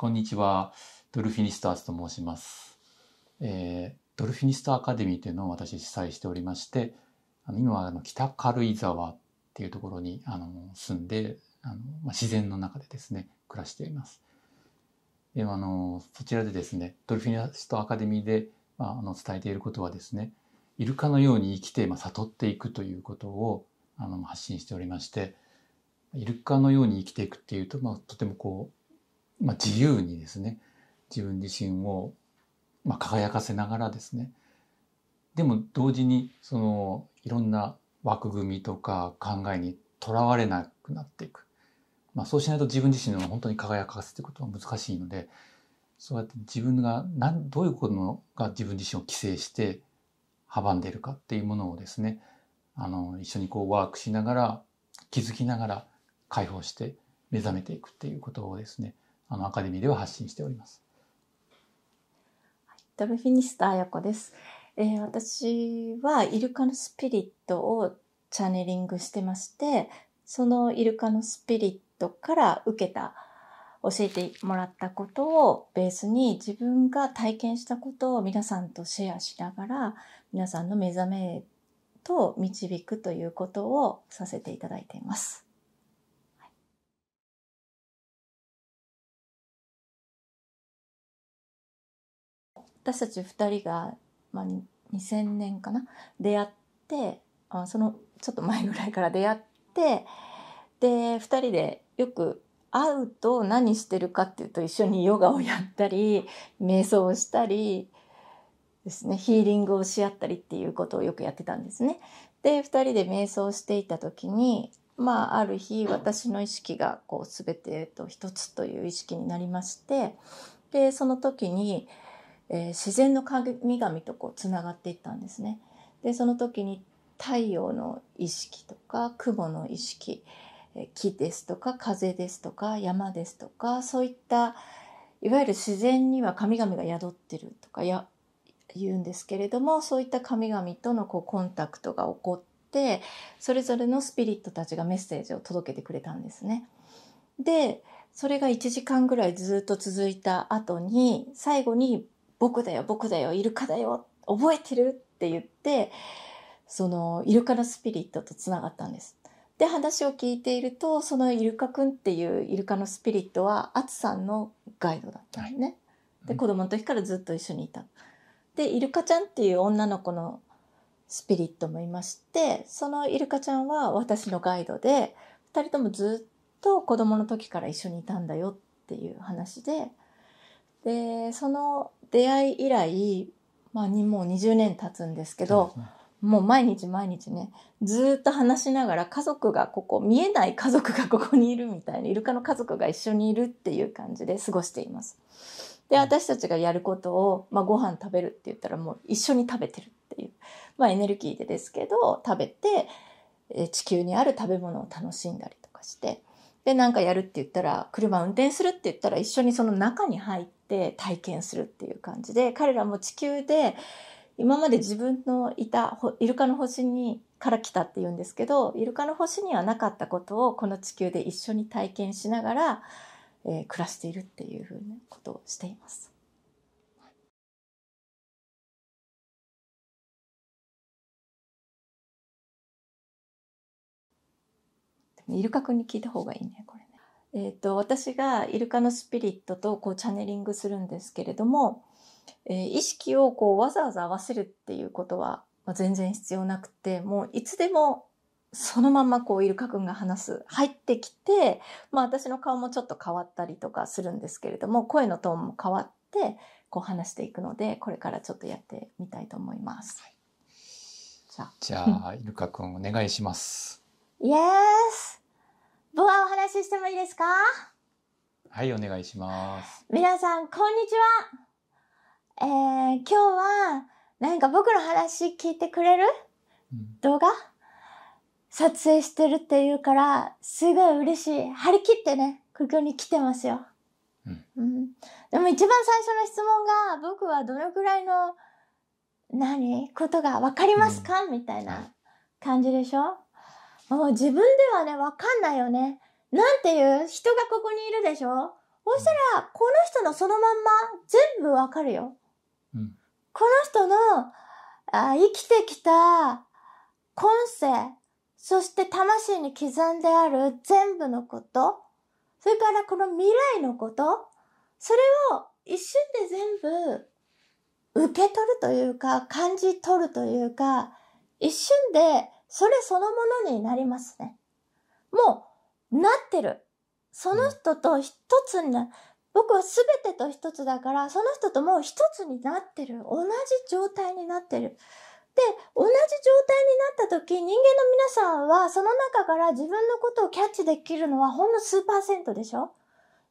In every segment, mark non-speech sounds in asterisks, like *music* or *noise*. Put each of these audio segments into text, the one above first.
こんにちは。ドルフィニスターズと申します。えー、ドルフィニスターアカデミーというのを私主催しておりまして、あの今はあの北軽井沢っていうところにあの住んで、あのまあ、自然の中でですね、暮らしています。であのそちらでですね、ドルフィニスターアカデミーで、まあ、あの伝えていることはですね、イルカのように生きて、まあ、悟っていくということをあの発信しておりまして、イルカのように生きていくっていうと、まあ、とてもこうまあ、自由にですね自分自身を、まあ、輝かせながらですねでも同時にそのいろんな枠組みとか考えにとらわれなくなっていく、まあ、そうしないと自分自身の本当に輝かせていくことは難しいのでそうやって自分がどういうことが自分自身を規制して阻んでいるかっていうものをですねあの一緒にこうワークしながら気づきながら解放して目覚めていくっていうことをですねあのアカデミーでは発信しております。ドルフィニスタ彩子です、えー、私はイルカのスピリットをチャネリングしてましてそのイルカのスピリットから受けた教えてもらったことをベースに自分が体験したことを皆さんとシェアしながら皆さんの目覚めと導くということをさせていただいています。私たち2人が、まあ、2000年かな出会ってあそのちょっと前ぐらいから出会ってで2人でよく会うと何してるかっていうと一緒にヨガをやったり瞑想をしたりですねヒーリングをし合ったりっていうことをよくやってたんですね。で2人で瞑想していた時にまあ、ある日私の意識がこう全てと一つという意識になりましてでその時にえー、自然の神々とこうつながっていったんですね。でその時に太陽の意識とか雲の意識、えー、木ですとか風ですとか山ですとかそういったいわゆる自然には神々が宿ってるとかや言うんですけれどもそういった神々とのこうコンタクトが起こってそれぞれのスピリットたちがメッセージを届けてくれたんですね。でそれが1時間ぐらいずっと続いた後に最後に僕だよ、僕だよ、イルカだよ、覚えてるって言って、そのイルカのスピリットとつながったんです。で、話を聞いていると、そのイルカくんっていうイルカのスピリットは、アツさんのガイドだったんですね。はい、で、子供の時からずっと一緒にいた。で、イルカちゃんっていう女の子のスピリットもいまして、そのイルカちゃんは私のガイドで、2人ともずっと子供の時から一緒にいたんだよっていう話で、で、その出会い以来、まあ、にもう20年経つんですけど、ね、もう毎日毎日ねずっと話しながら家族がここ見えない家族がここにいるみたいなイルカの家族が一緒にいるっていう感じで過ごしています。で私たちがやることを、まあ、ご飯食べるって言ったらもう一緒に食べてるっていう、まあ、エネルギーでですけど食べて地球にある食べ物を楽しんだりとかしてで、なんかやるって言ったら、車運転するって言ったら、一緒にその中に入って体験するっていう感じで、彼らも地球で、今まで自分のいたイルカの星にから来たっていうんですけどイルカの星にはなかったことをこの地球で一緒に体験しながら、えー、暮らしているっていうふうなことをしています。イルカ君に聞いた方がいいねこれね。えっ、ー、と私がイルカのスピリットとこうチャネリングするんですけれども、えー、意識をこうわざわざ合わせるっていうことは全然必要なくてもういつでもそのままこうイルカくんが話す入ってきて、まあ、私の顔もちょっと変わったりとかするんですけれども声のトーンも変わってこう話していくのでこれからちょっとやってみたいと思います。じゃあ、イルカくんお願いします。イエース僕はお話ししてもいいですかはい、お願いします。皆さん、こんにちは。えー、今日は、なんか僕の話聞いてくれる、うん、動画撮影してるっていうから、すごい嬉しい。張り切ってね、ここに来てますよ。うん、うん、でも一番最初の質問が、僕はどのくらいの、何ことが分かりますか、うん、みたいな感じでしょもう自分ではね、わかんないよね。なんていう人がここにいるでしょそしたら、この人のそのまんま全部わかるよ。うん、この人のあ生きてきた今世、そして魂に刻んである全部のこと、それからこの未来のこと、それを一瞬で全部受け取るというか、感じ取るというか、一瞬でそれそのものになりますね。もう、なってる。その人と一つにな僕は全てと一つだから、その人ともう一つになってる。同じ状態になってる。で、同じ状態になった時、人間の皆さんは、その中から自分のことをキャッチできるのはほんの数パーセントでしょ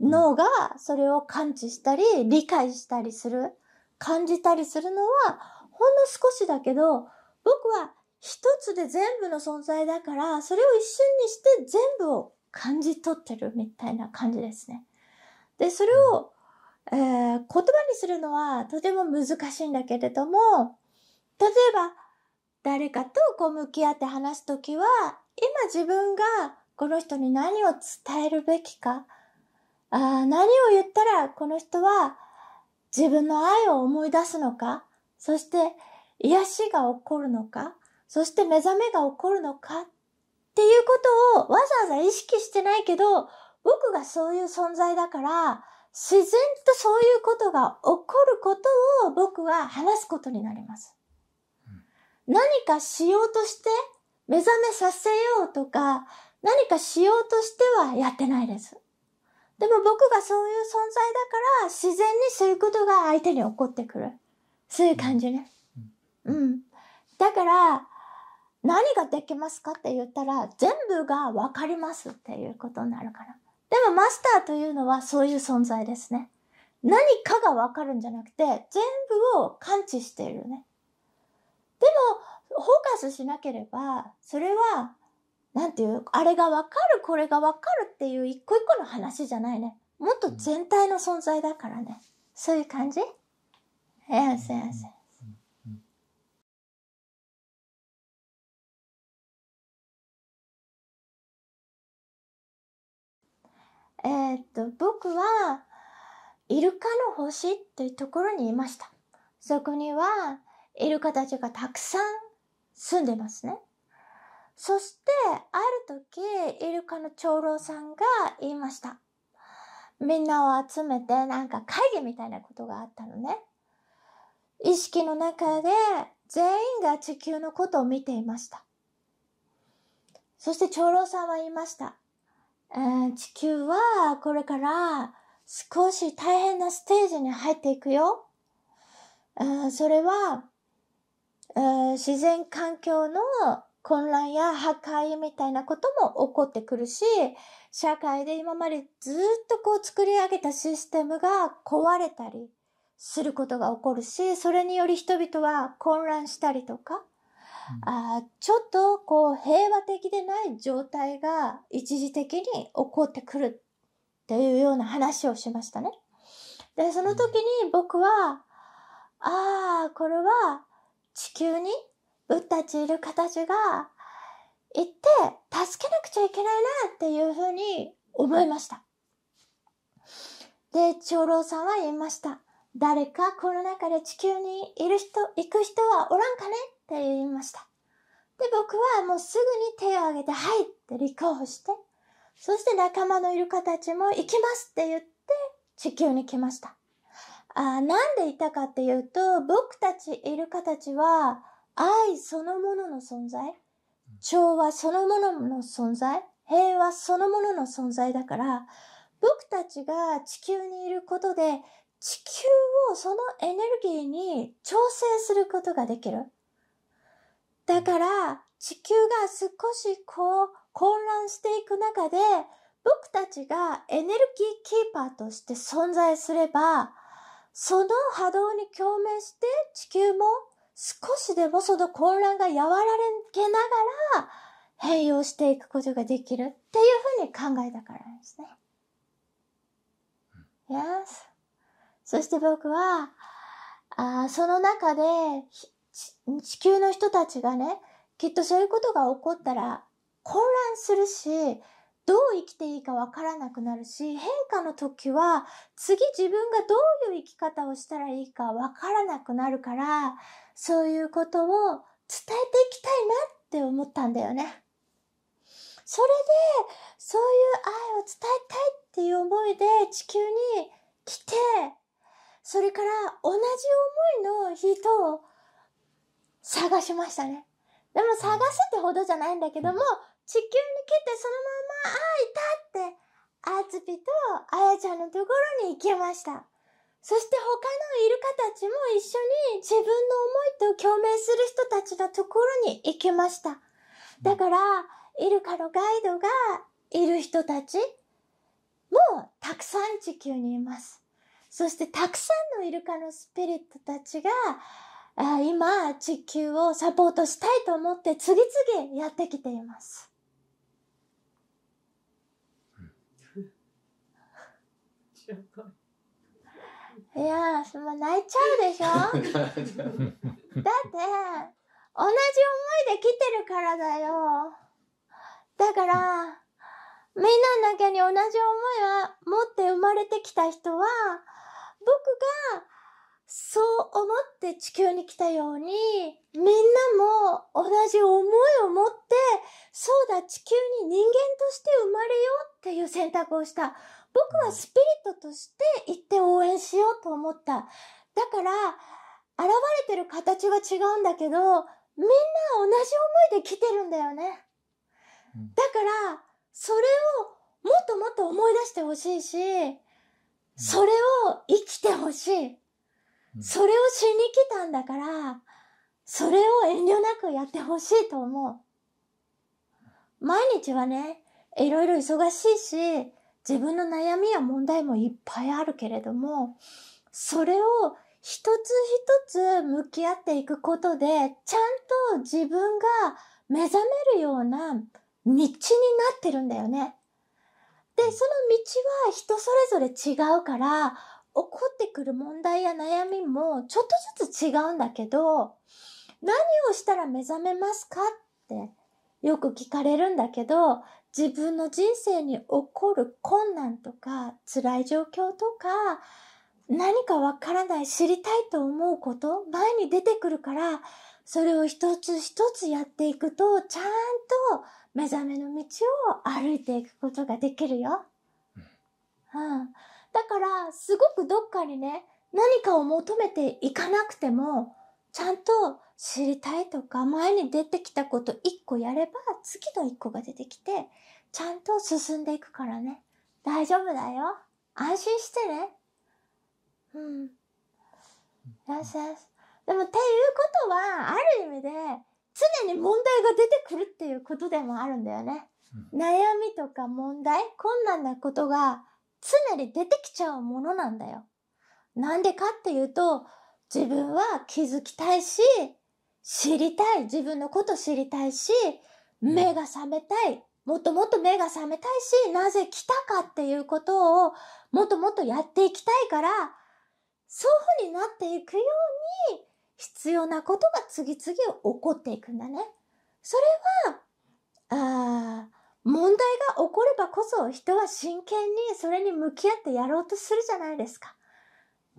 脳がそれを感知したり、理解したりする、感じたりするのは、ほんの少しだけど、僕は一つで全部の存在だから、それを一瞬にして全部を感じ取ってるみたいな感じですね。で、それを、えー、言葉にするのはとても難しいんだけれども、例えば、誰かとこう向き合って話すときは、今自分がこの人に何を伝えるべきか、あ何を言ったらこの人は自分の愛を思い出すのか、そして癒しが起こるのか、そして目覚めが起こるのかっていうことをわざわざ意識してないけど、僕がそういう存在だから、自然とそういうことが起こることを僕は話すことになります。何かしようとして目覚めさせようとか、何かしようとしてはやってないです。でも僕がそういう存在だから自然にそういうことが相手に起こってくる。そういう感じね。うん。だから、何ができますかって言ったら、全部がわかりますっていうことになるから。でもマスターというのはそういう存在ですね。何かがわかるんじゃなくて、全部を感知しているね。でも、フォーカスしなければ、それは、なんていう、あれがわかる、これがわかるっていう一個一個の話じゃないね。もっと全体の存在だからね。そういう感じ y ん、s y えー、っと、僕は、イルカの星というところにいました。そこには、イルカたちがたくさん住んでますね。そして、ある時、イルカの長老さんが言いました。みんなを集めて、なんか会議みたいなことがあったのね。意識の中で、全員が地球のことを見ていました。そして長老さんは言いました。地球はこれから少し大変なステージに入っていくよ。それは、え自然環境の混乱や破壊みたいなことも起こってくるし、社会で今までずっとこう作り上げたシステムが壊れたりすることが起こるし、それにより人々は混乱したりとか、あちょっとこう平和的でない状態が一時的に起こってくるっていうような話をしましたね。で、その時に僕は、ああ、これは地球にブッダチいる形が行って助けなくちゃいけないなっていうふうに思いました。で、長老さんは言いました。誰かこの中で地球にいる人、行く人はおらんかねって言いました。で、僕はもうすぐに手を挙げて、はいって立候補して、そして仲間のいる形たちも行きますって言って地球に来ました。あなんでいたかっていうと、僕たちいる形たちは愛そのものの存在、調和そのものの存在、平和そのものの存在だから、僕たちが地球にいることで地球をそのエネルギーに調整することができる。だから地球が少しこう混乱していく中で僕たちがエネルギーキーパーとして存在すればその波動に共鳴して地球も少しでもその混乱が和らげながら変容していくことができるっていうふうに考えたからですね。Yes. そして僕は、あその中で、地球の人たちがね、きっとそういうことが起こったら混乱するし、どう生きていいかわからなくなるし、変化の時は次自分がどういう生き方をしたらいいかわからなくなるから、そういうことを伝えていきたいなって思ったんだよね。それで、そういう愛を伝えたいっていう思いで地球に来て、それから同じ思いの人を探しましたね。でも探すってほどじゃないんだけども、地球に来てそのまま、あ、いたって、あつぴとあやちゃんのところに行けました。そして他のイルカたちも一緒に自分の思いと共鳴する人たちのところに行きました。だから、イルカのガイドがいる人たちもたくさん地球にいます。そしてたくさんのイルカのスピリットたちがあ今、地球をサポートしたいと思って次々やってきています。いやー、も泣いちゃうでしょ *laughs* だって、同じ思いで来てるからだよ。だから、みんなの中に同じ思いは持って生まれてきた人は、僕がそう思って地球に来たように、みんなも同じ思いを持って、そうだ、地球に人間として生まれようっていう選択をした。僕はスピリットとして行って応援しようと思った。だから、現れてる形が違うんだけど、みんな同じ思いで来てるんだよね。だから、それをもっともっと思い出してほしいし、それを生きてほしい。それをしに来たんだから、それを遠慮なくやってほしいと思う。毎日はね、いろいろ忙しいし、自分の悩みや問題もいっぱいあるけれども、それを一つ一つ向き合っていくことで、ちゃんと自分が目覚めるような道になってるんだよね。で、その道は人それぞれ違うから、起こってくる問題や悩みもちょっとずつ違うんだけど、何をしたら目覚めますかってよく聞かれるんだけど、自分の人生に起こる困難とか辛い状況とか、何かわからない知りたいと思うこと前に出てくるからそれを一つ一つやっていくとちゃんと目覚めの道を歩いていくことができるよ。うん、うんだから、すごくどっかにね、何かを求めていかなくても、ちゃんと知りたいとか、前に出てきたこと1個やれば、次の1個が出てきて、ちゃんと進んでいくからね。大丈夫だよ。安心してね。うん。よしよし。でも、っていうことは、ある意味で、常に問題が出てくるっていうことでもあるんだよね。悩みとか問題、困難なことが常に出てきちゃうものなんだよ。なんでかっていうと、自分は気づきたいし、知りたい。自分のこと知りたいし、目が覚めたい。もっともっと目が覚めたいし、なぜ来たかっていうことを、もっともっとやっていきたいから、そういうふうになっていくように、必要なことが次々起こっていくんだね。それは、あ問題が起こればこそ人は真剣にそれに向き合ってやろうとするじゃないですか。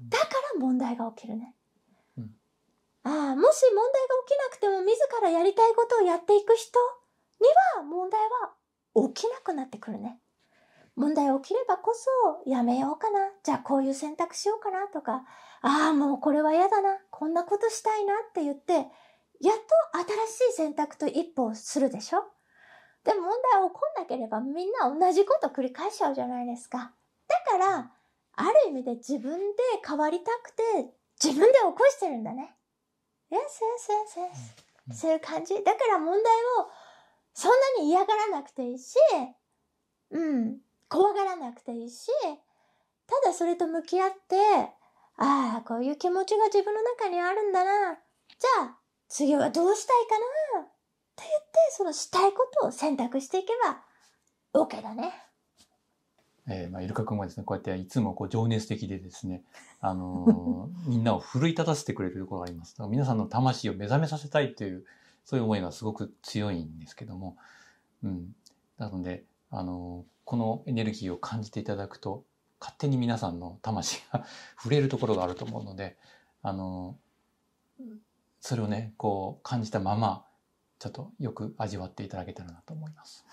だから問題が起きるね。うん、ああ、もし問題が起きなくても自らやりたいことをやっていく人には問題は起きなくなってくるね。問題起きればこそやめようかな。じゃあこういう選択しようかなとか、ああ、もうこれは嫌だな。こんなことしたいなって言って、やっと新しい選択と一歩をするでしょで問題起こんなければみんな同じこと繰り返しちゃうじゃないですか。だから、ある意味で自分で変わりたくて、自分で起こしてるんだね。Yes, yes, yes, yes. そういう感じ。だから問題をそんなに嫌がらなくていいし、うん、怖がらなくていいし、ただそれと向き合って、ああ、こういう気持ちが自分の中にあるんだな。じゃあ、次はどうしたいかなと言って、そのしたいことを選択していけば、OK だね。えー、まあ、イルカ君はですね、こうやっていつもこう情熱的でですね、あのー、*laughs* みんなを奮い立たせてくれるところがあります。から皆さんの魂を目覚めさせたいという、そういう思いがすごく強いんですけども、うん。なので、あのー、このエネルギーを感じていただくと、勝手に皆さんの魂が *laughs* 触れるところがあると思うので、あのー、それをね、こう感じたまま、ちょっとよく味わっていただけたらなと思います。